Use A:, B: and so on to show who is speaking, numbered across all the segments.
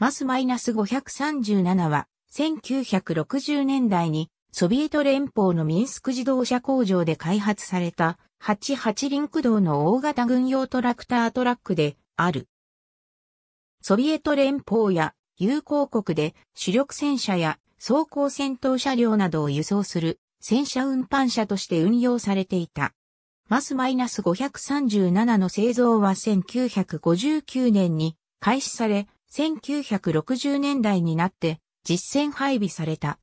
A: マスマイナス -537 は、1960年代にソビエト連邦のミンスク自動車工場で開発された88輪駆動の大型軍用トラクタートラックである。ソビエト連邦や友好国で主力戦車や装甲戦闘車両などを輸送する戦車運搬車として運用されていた。マス -537 の製造は1959年に開始され、1960年代になって実戦配備された。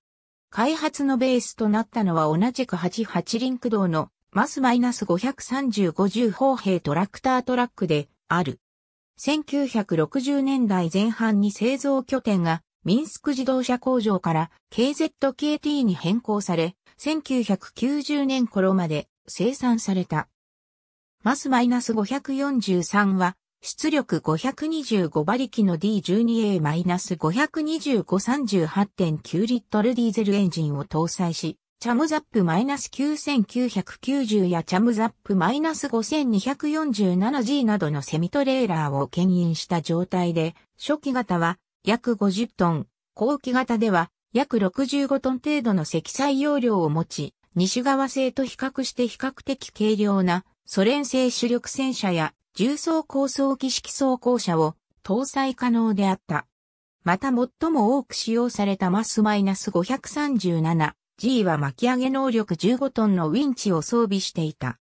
A: 開発のベースとなったのは同じく88リンク道のマスマイナス53050砲兵トラクタートラックである。1960年代前半に製造拠点がミンスク自動車工場から KZKT に変更され、1990年頃まで生産された。マスマイナス543は出力525馬力の D12A-52538.9 リットルディーゼルエンジンを搭載し、チャムザップ -9990 やチャムザップ -5247G などのセミトレーラーを牽引した状態で、初期型は約50トン、後期型では約65トン程度の積載容量を持ち、西側製と比較して比較的軽量なソ連製主力戦車や重層構想機式装甲車を搭載可能であった。また最も多く使用されたマスマイナス -537G は巻き上げ能力15トンのウィンチを装備していた。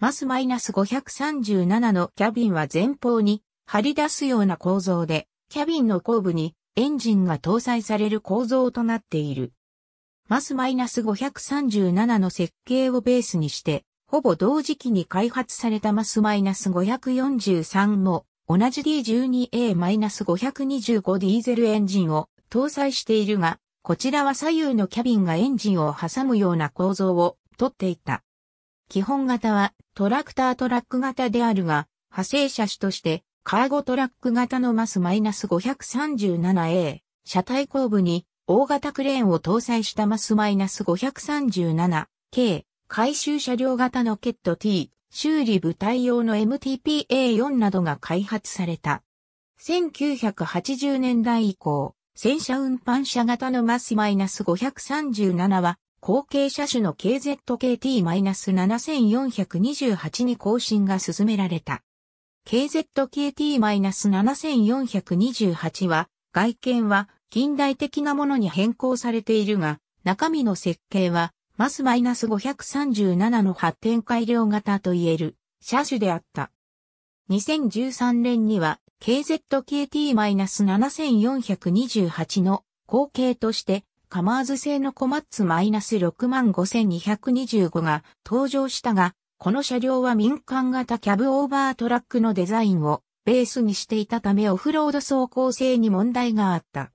A: マスマイナス -537 のキャビンは前方に張り出すような構造で、キャビンの後部にエンジンが搭載される構造となっている。マス -537 の設計をベースにして、ほぼ同時期に開発されたイナス5 4 3も同じ D12A-525 ディーゼルエンジンを搭載しているが、こちらは左右のキャビンがエンジンを挟むような構造をとっていた。基本型はトラクタートラック型であるが、派生車種としてカーゴトラック型のマス -537A 車体後部に大型クレーンを搭載したマス -537K 回収車両型のケット T、修理部対応の MTPA4 などが開発された。1980年代以降、戦車運搬車型のマス -537 は、後継車種の KZKT-7428 に更新が進められた。KZKT-7428 は、外見は近代的なものに変更されているが、中身の設計はマスマイナス537の発展改良型といえる車種であった。2013年には KZKT-7428 の後継としてカマーズ製のコマッツマイナス -65225 が登場したが、この車両は民間型キャブオーバートラックのデザインをベースにしていたためオフロード走行性に問題があった。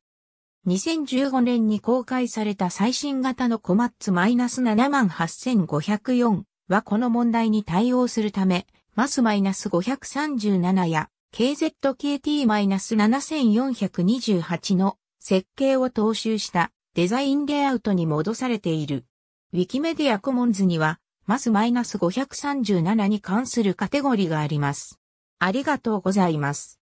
A: 2015年に公開された最新型のコマッツ -78504 はこの問題に対応するため、マス -537 や KZKT-7428 の設計を踏襲したデザインレイアウトに戻されている。ウィキメディアコモンズには、マス -537 に関するカテゴリがあります。ありがとうございます。